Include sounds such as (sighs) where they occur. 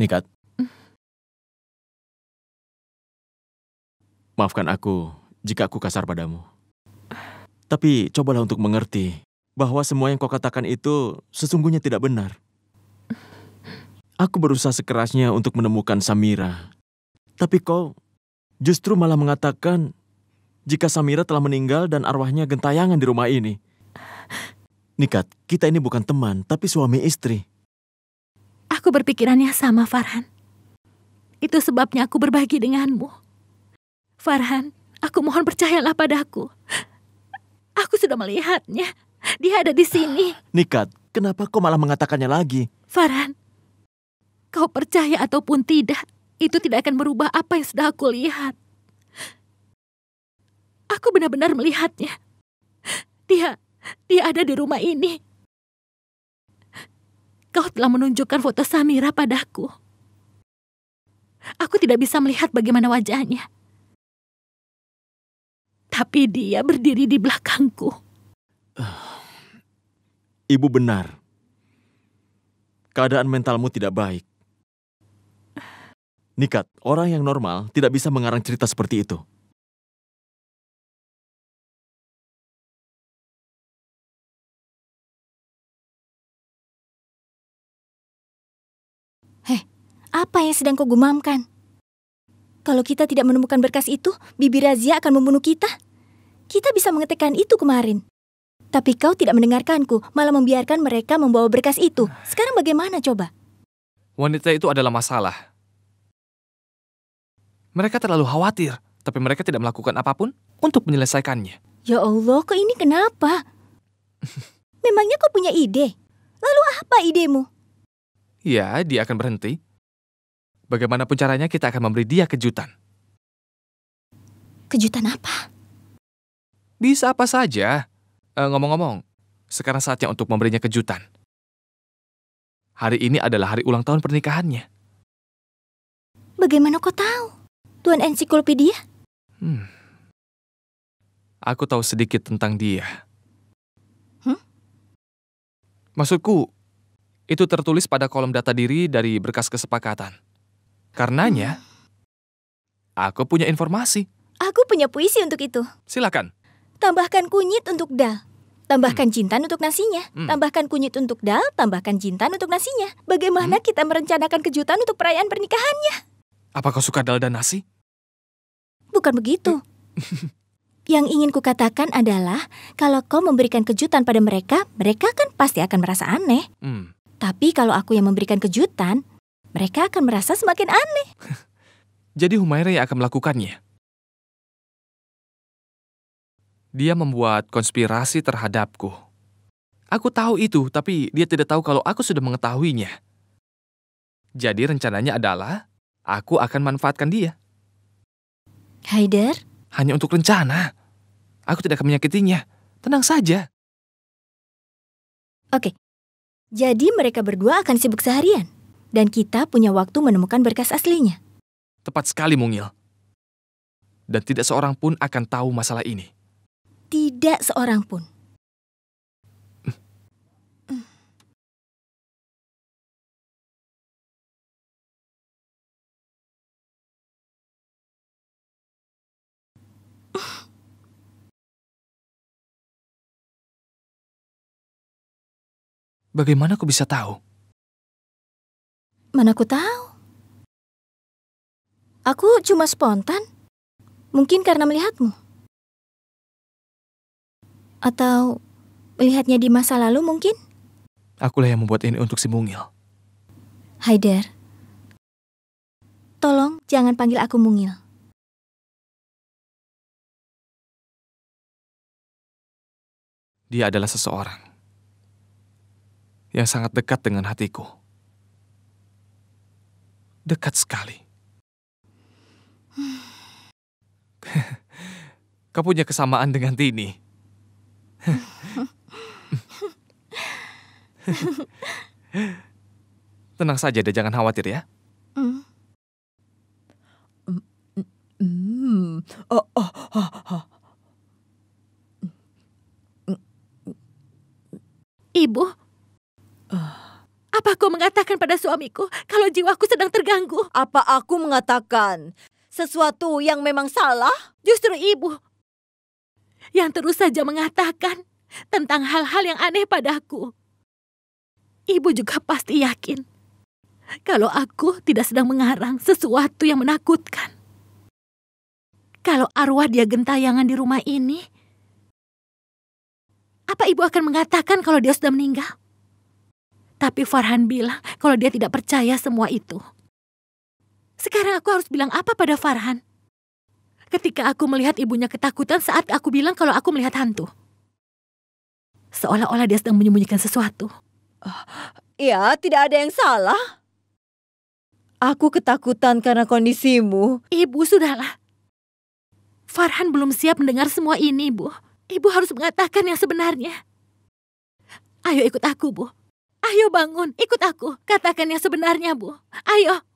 Nikat. Maafkan aku jika aku kasar padamu. Tapi cobalah untuk mengerti bahwa semua yang kau katakan itu sesungguhnya tidak benar. Aku berusaha sekerasnya untuk menemukan Samira. Tapi kau justru malah mengatakan jika Samira telah meninggal dan arwahnya gentayangan di rumah ini. Nikat, kita ini bukan teman, tapi suami istri. Aku berpikirannya sama, Farhan. Itu sebabnya aku berbagi denganmu. Farhan, aku mohon percayalah padaku. Aku sudah melihatnya. Dia ada di sini. Nikat, kenapa kau malah mengatakannya lagi? Farhan, kau percaya ataupun tidak, itu tidak akan merubah apa yang sudah aku lihat. Aku benar-benar melihatnya. Dia, dia ada di rumah ini kau telah menunjukkan foto Samira padaku. Aku tidak bisa melihat bagaimana wajahnya. Tapi dia berdiri di belakangku. Eh, ibu benar. Keadaan mentalmu tidak baik. Nikat, orang yang normal tidak bisa mengarang cerita seperti itu. apa yang sedang kau gumamkan? Kalau kita tidak menemukan berkas itu, Bibi Razia akan membunuh kita. Kita bisa mengetekkan itu kemarin. Tapi kau tidak mendengarkanku, malah membiarkan mereka membawa berkas itu. Sekarang bagaimana coba? Wanita itu adalah masalah. Mereka terlalu khawatir, tapi mereka tidak melakukan apapun untuk menyelesaikannya. Ya Allah, kok ini kenapa? (laughs) Memangnya kau punya ide? Lalu apa idemu? Ya, dia akan berhenti Bagaimanapun caranya kita akan memberi dia kejutan. Kejutan apa? Bisa apa saja. Eh, ngomong-ngomong, uh, sekarang saatnya untuk memberinya kejutan. Hari ini adalah hari ulang tahun pernikahannya. Bagaimana kau tahu? Tuan ensiklopedia? Hmm. Aku tahu sedikit tentang dia. Hmm? Maksudku, itu tertulis pada kolom data diri dari berkas kesepakatan. Karenanya, aku punya informasi. Aku punya puisi untuk itu. Silakan. Tambahkan kunyit untuk dal. Tambahkan hmm. jintan untuk nasinya. Hmm. Tambahkan kunyit untuk dal, tambahkan jintan untuk nasinya. Bagaimana hmm. kita merencanakan kejutan untuk perayaan pernikahannya? Apa kau suka dal dan nasi? Bukan begitu. Hmm. (laughs) Yang ingin kukatakan adalah, kalau kau memberikan kejutan pada mereka, mereka kan pasti akan merasa aneh. Hmm. Tapi kalau aku yang memberikan kejutan, mereka akan merasa semakin aneh. (laughs) Jadi Humaira yang akan melakukannya. Dia membuat konspirasi terhadapku. Aku tahu itu, tapi dia tidak tahu kalau aku sudah mengetahuinya. Jadi rencananya adalah aku akan manfaatkan dia. Haider? Hanya untuk rencana. Aku tidak akan menyakitinya. Tenang saja. Oke. Jadi mereka berdua akan sibuk seharian dan kita punya waktu menemukan berkas aslinya. Tepat sekali, Mungil. Dan tidak seorang pun akan tahu masalah ini. Tidak seorang pun. Bagaimana aku bisa tahu? Mana aku tahu? Aku cuma spontan. Mungkin karena melihatmu. Atau melihatnya di masa lalu mungkin? Akulah yang membuat ini untuk si Mungil. Haider, tolong jangan panggil aku Mungil. Dia adalah seseorang yang sangat dekat dengan hatiku dekat sekali. (sighs) Kau punya kesamaan dengan Tini. (laughs) Tenang saja deh, jangan khawatir ya. Ibu, Aku mengatakan pada suamiku kalau jiwaku sedang terganggu. Apa aku mengatakan sesuatu yang memang salah? Justru ibu yang terus saja mengatakan tentang hal-hal yang aneh padaku. Ibu juga pasti yakin kalau aku tidak sedang mengarang sesuatu yang menakutkan. Kalau arwah dia gentayangan di rumah ini, apa ibu akan mengatakan kalau dia sudah meninggal? Tapi Farhan bilang kalau dia tidak percaya semua itu. Sekarang aku harus bilang apa pada Farhan? Ketika aku melihat ibunya ketakutan saat aku bilang kalau aku melihat hantu. Seolah-olah dia sedang menyembunyikan sesuatu. ya, tidak ada yang salah. Aku ketakutan karena kondisimu. Ibu, sudahlah. Farhan belum siap mendengar semua ini, Bu. Ibu harus mengatakan yang sebenarnya. Ayo ikut aku, Bu. Ayo bangun, ikut aku. Katakan yang sebenarnya, Bu. Ayo.